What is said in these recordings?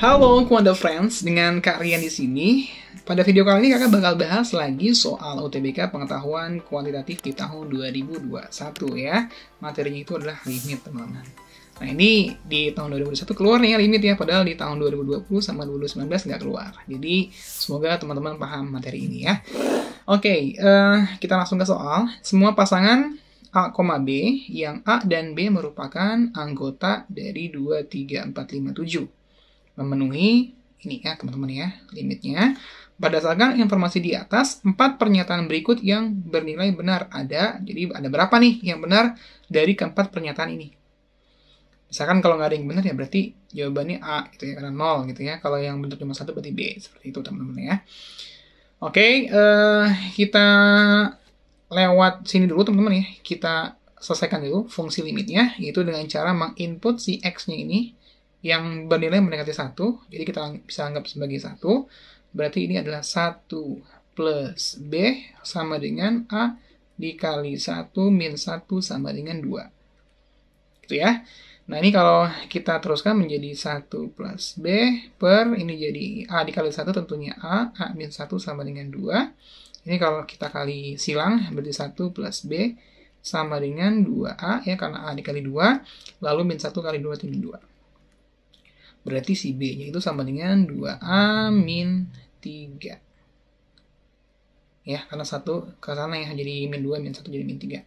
Halo Kuanda Friends, dengan Kak Rian di sini. Pada video kali ini kakak bakal bahas lagi soal UTBK pengetahuan kuantitatif di tahun 2021 ya. Materinya itu adalah limit teman-teman. Nah ini di tahun 2021 keluar nih ya limit ya, padahal di tahun 2020 sama 2019 nggak keluar. Jadi semoga teman-teman paham materi ini ya. Oke, uh, kita langsung ke soal. Semua pasangan A, B yang A dan B merupakan anggota dari 2, 3, 4, 5, 7 memenuhi ini ya teman-teman ya limitnya. Berdasarkan informasi di atas, empat pernyataan berikut yang bernilai benar ada. Jadi ada berapa nih yang benar dari keempat pernyataan ini? Misalkan kalau nggak ada yang benar ya berarti jawabannya A itu ya karena nol gitu ya. Kalau yang benar cuma satu berarti B seperti itu teman-teman ya. Oke, uh, kita lewat sini dulu teman-teman ya. Kita selesaikan dulu fungsi limitnya yaitu dengan cara menginput si x-nya ini yang bernilai mendekati satu, jadi kita bisa anggap sebagai satu. Berarti ini adalah satu plus B sama dengan A dikali 1 min 1 sama dengan 2. Gitu ya. Nah ini kalau kita teruskan menjadi 1 plus B per, ini jadi A dikali 1 tentunya A, A min 1 sama dengan 2. Ini kalau kita kali silang, berarti 1 plus B sama dengan 2A ya, karena A dikali 2, lalu min 1 kali 2 itu 2. Berarti si B-nya itu sama dengan 2A min 3 ya karena satu ke sana ya jadi min 2 min 1 jadi min 3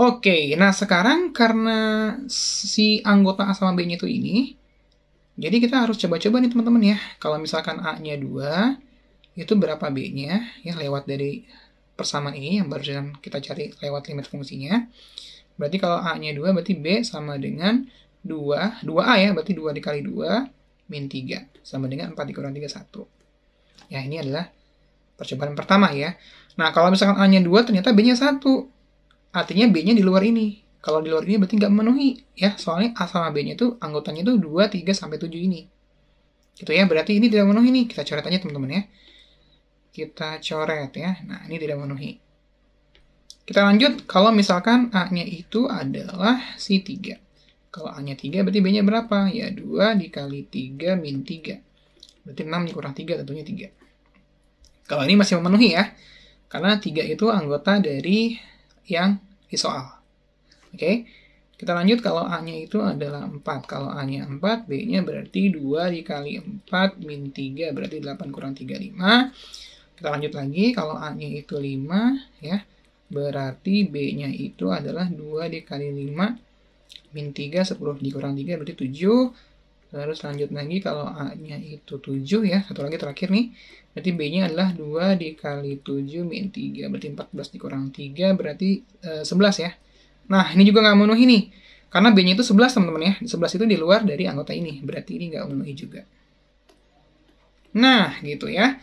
oke nah sekarang karena si anggota A sama B nya itu ini jadi kita harus coba-coba nih teman-teman ya kalau misalkan A nya 2 itu berapa B nya ya lewat dari persamaan ini yang barusan kita cari lewat limit fungsinya berarti kalau A nya 2 berarti B sama dengan 2, 2A ya, berarti 2 dikali 2 min 3, sama dengan 4 dikurang 3, 1. Ya, ini adalah percobaan pertama ya. Nah, kalau misalkan A-nya 2, ternyata B-nya 1. Artinya B-nya di luar ini. Kalau di luar ini berarti nggak memenuhi ya, soalnya A sama B-nya itu anggotanya itu 2, 3, sampai 7 ini. Gitu ya, berarti ini tidak memenuhi nih. Kita coret aja teman-teman ya. Kita coret ya. Nah, ini tidak memenuhi. Kita lanjut, kalau misalkan A-nya itu adalah C3. Kalau A-nya 3 berarti B-nya berapa? Ya 2 dikali 3 min 3. Berarti 6 dikurang 3 tentunya 3. Kalau ini masih memenuhi ya. Karena 3 itu anggota dari yang di soal. Oke. Okay? Kita lanjut kalau A-nya itu adalah 4. Kalau A-nya 4, B-nya berarti 2 dikali 4 min 3 berarti 8 kurang 3, 5. Kita lanjut lagi kalau A-nya itu 5 ya. Berarti B-nya itu adalah 2 dikali 5 Min 3, 10 dikurang 3 berarti 7. Terus lanjut lagi kalau A-nya itu 7 ya. Satu lagi terakhir nih. Berarti B-nya adalah 2 dikali 7 min 3. Berarti 14 dikurang 3 berarti e, eh, 11 ya. Nah ini juga nggak memenuhi nih. Karena B-nya itu 11 teman-teman ya. 11 itu di luar dari anggota ini. Berarti ini nggak memenuhi juga. Nah gitu ya.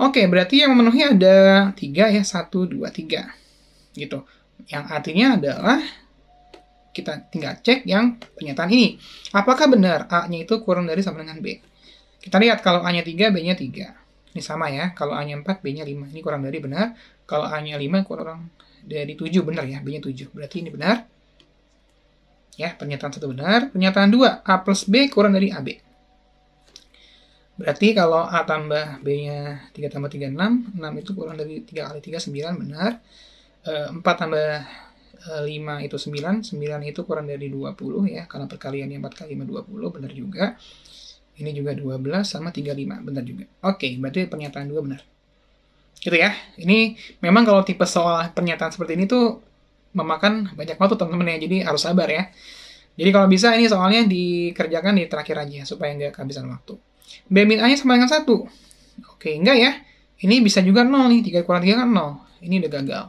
Oke berarti yang memenuhi ada 3 ya. 1, 2, 3. Gitu. Yang artinya adalah kita tinggal cek yang pernyataan ini. Apakah benar A-nya itu kurang dari sama dengan B? Kita lihat kalau A-nya 3, B-nya 3. Ini sama ya, kalau A-nya 4, B-nya 5. Ini kurang dari benar. Kalau A-nya 5, kurang dari 7, benar ya, B-nya 7. Berarti ini benar. Ya, pernyataan satu benar. Pernyataan 2, A plus B kurang dari AB. Berarti kalau A tambah B-nya 3 tambah 3, 6. 6 itu kurang dari 3 kali 3, 9, benar. 4 eh, tambah 5 eh, itu 9, 9 itu kurang dari 20 ya, karena perkaliannya 4 kali 5 20, benar juga. Ini juga 12 sama 35, benar juga. Oke, berarti pernyataan 2 benar. Gitu ya. Ini memang kalau tipe soal pernyataan seperti ini tuh memakan banyak waktu teman-teman ya, jadi harus sabar ya. Jadi kalau bisa ini soalnya dikerjakan di terakhir aja supaya nggak kehabisan waktu. B min A-nya sama dengan 1. Oke, enggak ya. Ini bisa juga 0 nih, 3 kurang 3 kan 0. Ini udah gagal.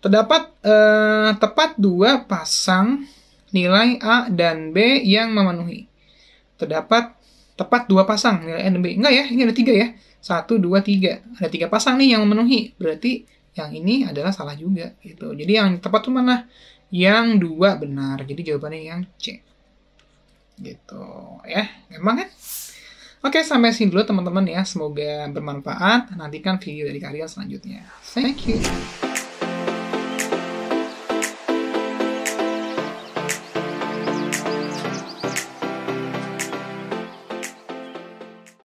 Terdapat eh, tepat dua pasang nilai A dan B yang memenuhi. Terdapat tepat dua pasang nilai A dan B. Enggak ya, ini ada tiga ya. Satu, dua, tiga. Ada tiga pasang nih yang memenuhi. Berarti yang ini adalah salah juga gitu. Jadi yang tepat tuh mana? Yang dua benar. Jadi jawabannya yang C. Gitu ya, gampang kan? Oke, sampai sini dulu teman-teman ya. Semoga bermanfaat. Nantikan video dari kalian selanjutnya. Thank you.